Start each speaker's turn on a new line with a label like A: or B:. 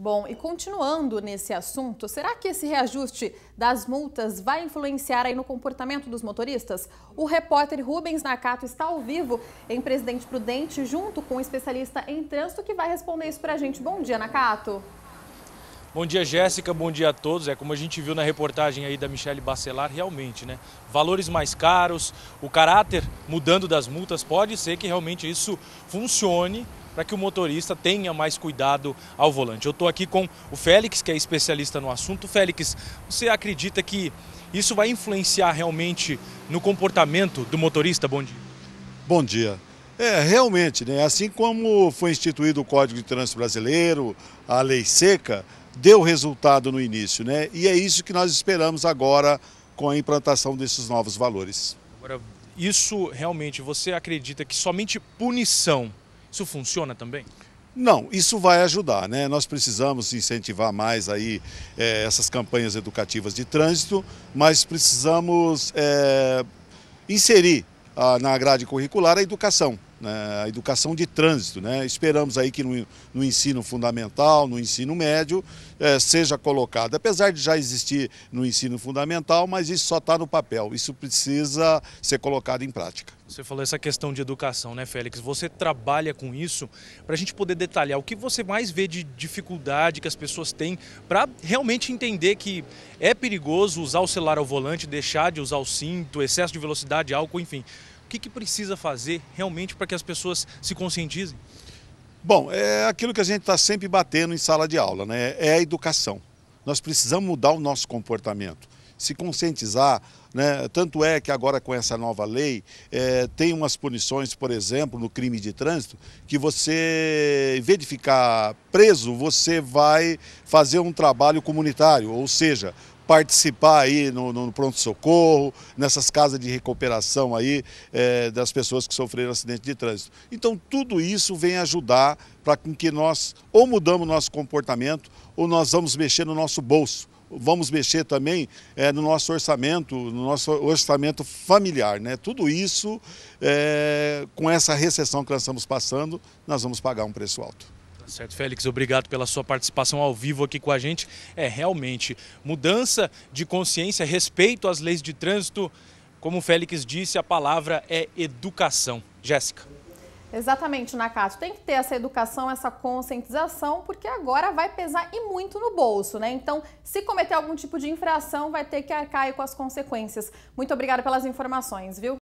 A: Bom, e continuando nesse assunto, será que esse reajuste das multas vai influenciar aí no comportamento dos motoristas? O repórter Rubens Nakato está ao vivo em Presidente Prudente, junto com o um especialista em trânsito que vai responder isso para a gente. Bom dia, Nakato.
B: Bom dia, Jéssica. Bom dia a todos. É como a gente viu na reportagem aí da Michelle Bacelar, realmente, né? Valores mais caros, o caráter mudando das multas, pode ser que realmente isso funcione para que o motorista tenha mais cuidado ao volante. Eu estou aqui com o Félix, que é especialista no assunto. Félix, você acredita que isso vai influenciar realmente no comportamento do motorista? Bom dia.
C: Bom dia. É, realmente, né? Assim como foi instituído o Código de Trânsito Brasileiro, a Lei Seca, deu resultado no início, né? E é isso que nós esperamos agora com a implantação desses novos valores.
B: Agora, isso realmente, você acredita que somente punição, isso funciona também?
C: Não, isso vai ajudar, né? Nós precisamos incentivar mais aí é, essas campanhas educativas de trânsito, mas precisamos é, inserir ah, na grade curricular a educação. Né, a educação de trânsito. Né? Esperamos aí que no, no, ensino fundamental, no ensino médio, é, seja colocado. Apesar de já existir no ensino fundamental, mas isso só está no papel. Isso precisa ser colocado em prática.
B: Você falou essa questão de educação, né, Félix? Você trabalha com isso para a gente poder detalhar o que você mais vê de dificuldade que as pessoas têm para realmente entender que é perigoso usar o celular ao volante, deixar de usar o cinto, excesso de velocidade, álcool, enfim que, que precisa fazer realmente para que as pessoas se conscientizem?
C: Bom, é aquilo que a gente está sempre batendo em sala de aula, né? É a educação. Nós precisamos mudar o nosso comportamento, se conscientizar. Né? Tanto é que agora com essa nova lei, é, tem umas punições, por exemplo, no crime de trânsito, que você, em vez de ficar preso, você vai fazer um trabalho comunitário, ou seja, participar aí no, no pronto-socorro, nessas casas de recuperação aí é, das pessoas que sofreram acidente de trânsito. Então tudo isso vem ajudar para que nós ou mudamos nosso comportamento ou nós vamos mexer no nosso bolso vamos mexer também é, no nosso orçamento, no nosso orçamento familiar. Né? Tudo isso, é, com essa recessão que nós estamos passando, nós vamos pagar um preço alto.
B: Certo, Félix, obrigado pela sua participação ao vivo aqui com a gente. É realmente mudança de consciência, respeito às leis de trânsito. Como o Félix disse, a palavra é educação. Jéssica.
A: Exatamente, Nakato. Tem que ter essa educação, essa conscientização, porque agora vai pesar e muito no bolso, né? Então, se cometer algum tipo de infração, vai ter que arcar com as consequências. Muito obrigada pelas informações, viu?